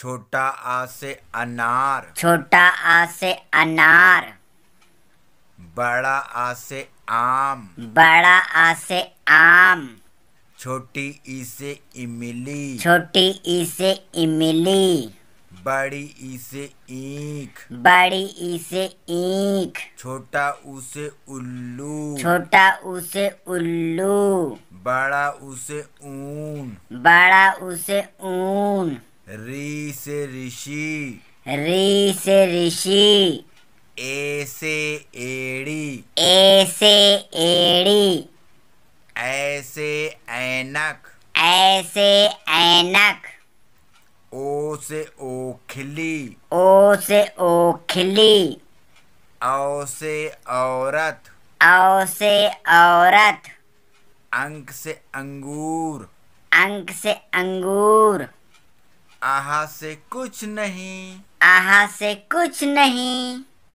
छोटा आ से अनार छोटा आ से अनार बड़ा आ से आम बड़ा आ से आम छोटी ई से इमली छोटी ई से इमली बड़ी ई से ईख बड़ी ई से ईख छोटा ऊ से उल्लू छोटा ऊ से उल्लू बड़ा ऊ से ऊन बड़ा ऊ से ऊन री से ऋषि री से ऋषि ए से एड़ी ए से एड़ी ऐसे ऐनक ऐसे ऐनक ओ से ओखली ओ से ओखली औ से औरत औ से औरत अंक से अंगूर अंक से अंगूर आहा से कुछ नहीं आहा से कुछ नहीं